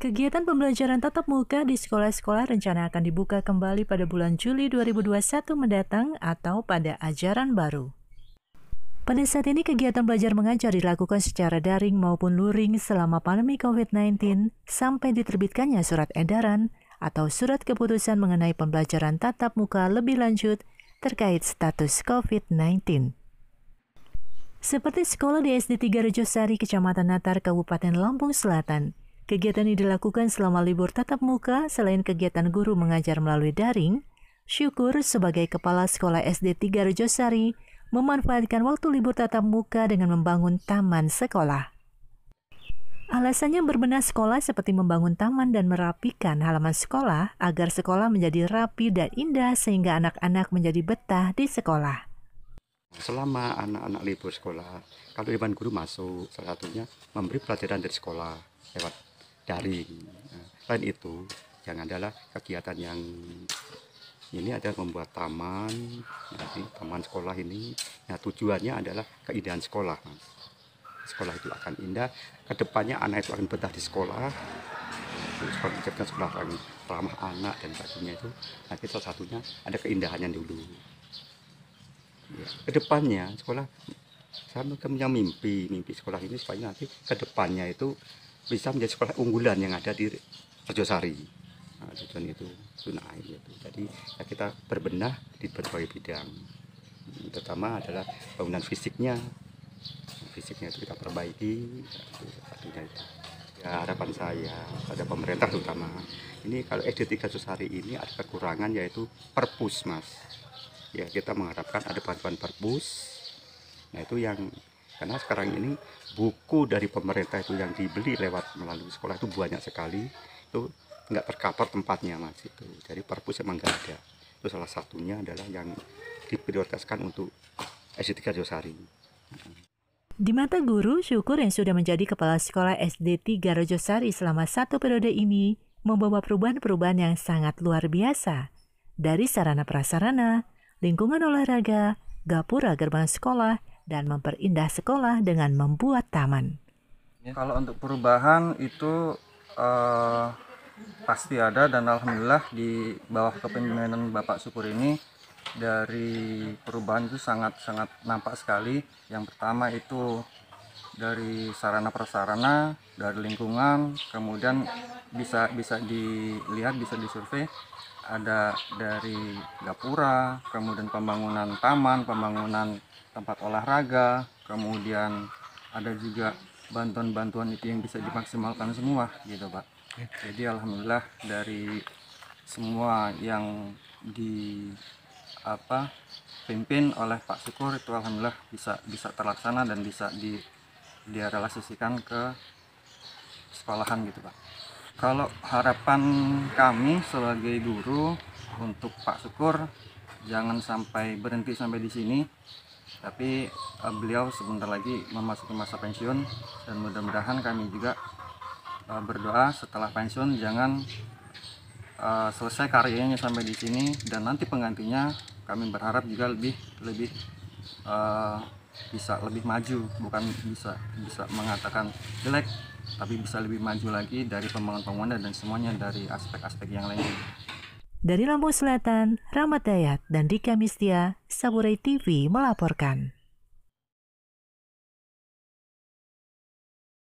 Kegiatan pembelajaran tatap muka di sekolah-sekolah rencana akan dibuka kembali pada bulan Juli 2021 mendatang atau pada ajaran baru. Pada saat ini kegiatan belajar mengajar dilakukan secara daring maupun luring selama pandemi COVID-19 sampai diterbitkannya surat edaran atau surat keputusan mengenai pembelajaran tatap muka lebih lanjut terkait status COVID-19. Seperti sekolah di SD 3 Rejosari, Kecamatan Natar, Kabupaten Lampung Selatan – Kegiatan ini dilakukan selama libur tatap muka selain kegiatan guru mengajar melalui daring. Syukur sebagai kepala sekolah SD 3 Rejosari memanfaatkan waktu libur tatap muka dengan membangun taman sekolah. Alasannya berbenah sekolah seperti membangun taman dan merapikan halaman sekolah agar sekolah menjadi rapi dan indah sehingga anak-anak menjadi betah di sekolah. Selama anak-anak libur sekolah, kalau Iban Guru masuk, salah satunya memberi pelajaran dari sekolah lewat daring. selain itu, yang adalah kegiatan yang ini ada membuat taman, taman sekolah ini. Nah, tujuannya adalah keindahan sekolah. Sekolah itu akan indah. Kedepannya anak itu akan betah di sekolah. Sekolah menciptakan sekolah yang ramah anak dan sebagainya itu. Nanti salah satunya ada keindahannya dulu. Ya. Kedepannya sekolah saya punya mimpi, mimpi sekolah ini supaya nanti kedepannya itu bisa menjadi sekolah unggulan yang ada di Rejosari nah, tujuan itu tunain itu jadi ya kita berbenah di berbagai bidang terutama adalah bangunan fisiknya fisiknya itu kita perbaiki itu itu ya harapan saya pada pemerintah terutama ini kalau SD 3 Rejosari ini ada kekurangan yaitu perpus mas ya kita mengharapkan ada bantuan perpus nah itu yang karena sekarang ini buku dari pemerintah itu yang dibeli lewat melalui sekolah itu banyak sekali itu nggak terkapar tempatnya mas itu jadi perpus emang nggak ada itu salah satunya adalah yang diprioritaskan untuk SD 3 Josari di mata guru, syukur yang sudah menjadi kepala sekolah SD 3 Rojosari selama satu periode ini membawa perubahan-perubahan yang sangat luar biasa. Dari sarana prasarana, lingkungan olahraga, gapura gerbang sekolah, dan memperindah sekolah dengan membuat taman. Ya, kalau untuk perubahan itu uh, pasti ada dan alhamdulillah di bawah kepemimpinan Bapak Syukur ini dari perubahan itu sangat-sangat nampak sekali. Yang pertama itu dari sarana prasarana, dari lingkungan, kemudian bisa bisa dilihat bisa disurvei ada dari gapura kemudian pembangunan taman pembangunan tempat olahraga kemudian ada juga bantuan-bantuan itu yang bisa dimaksimalkan semua gitu pak jadi alhamdulillah dari semua yang di apa pimpin oleh Pak Syukur itu alhamdulillah bisa bisa terlaksana dan bisa di relasikan ke sekolahan gitu pak kalau harapan kami sebagai guru untuk Pak Syukur jangan sampai berhenti sampai di sini tapi uh, beliau sebentar lagi memasuki masa pensiun dan mudah-mudahan kami juga uh, berdoa setelah pensiun jangan uh, selesai karyanya sampai di sini dan nanti penggantinya kami berharap juga lebih lebih uh, bisa lebih maju bukan bisa bisa mengatakan jelek tapi bisa lebih maju lagi dari pembangunan-pembangunan dan semuanya dari aspek-aspek yang lainnya. Dari Lampung Selatan, Ramadayat Dayat dan Dika Mistia, Saburai TV melaporkan.